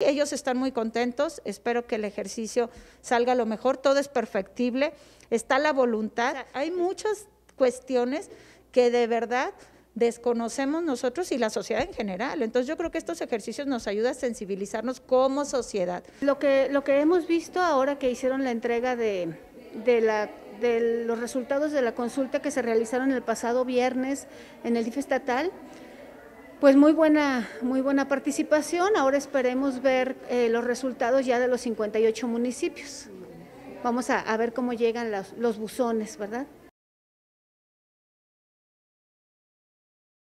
Ellos están muy contentos, espero que el ejercicio salga lo mejor, todo es perfectible, está la voluntad. Hay muchas cuestiones que de verdad desconocemos nosotros y la sociedad en general. Entonces yo creo que estos ejercicios nos ayudan a sensibilizarnos como sociedad. Lo que, lo que hemos visto ahora que hicieron la entrega de, de la de los resultados de la consulta que se realizaron el pasado viernes en el IFE estatal, pues muy buena, muy buena participación. Ahora esperemos ver eh, los resultados ya de los 58 municipios. Vamos a, a ver cómo llegan los, los buzones, ¿verdad?